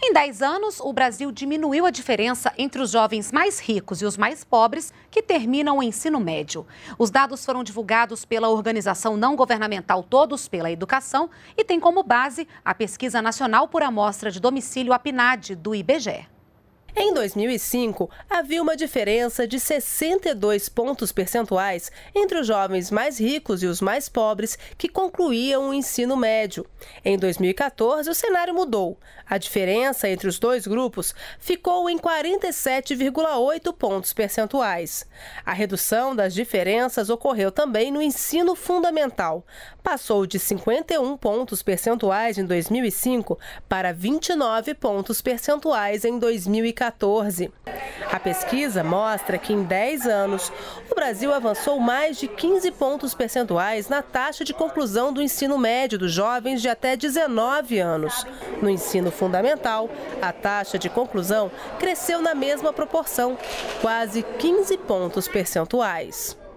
Em 10 anos, o Brasil diminuiu a diferença entre os jovens mais ricos e os mais pobres que terminam o ensino médio. Os dados foram divulgados pela organização não governamental Todos pela Educação e tem como base a Pesquisa Nacional por Amostra de Domicílio, APNAD do IBGE. Em 2005, havia uma diferença de 62 pontos percentuais entre os jovens mais ricos e os mais pobres que concluíam o ensino médio. Em 2014, o cenário mudou. A diferença entre os dois grupos ficou em 47,8 pontos percentuais. A redução das diferenças ocorreu também no ensino fundamental. Passou de 51 pontos percentuais em 2005 para 29 pontos percentuais em 2014. 2014. A pesquisa mostra que em 10 anos, o Brasil avançou mais de 15 pontos percentuais na taxa de conclusão do ensino médio dos jovens de até 19 anos. No ensino fundamental, a taxa de conclusão cresceu na mesma proporção, quase 15 pontos percentuais.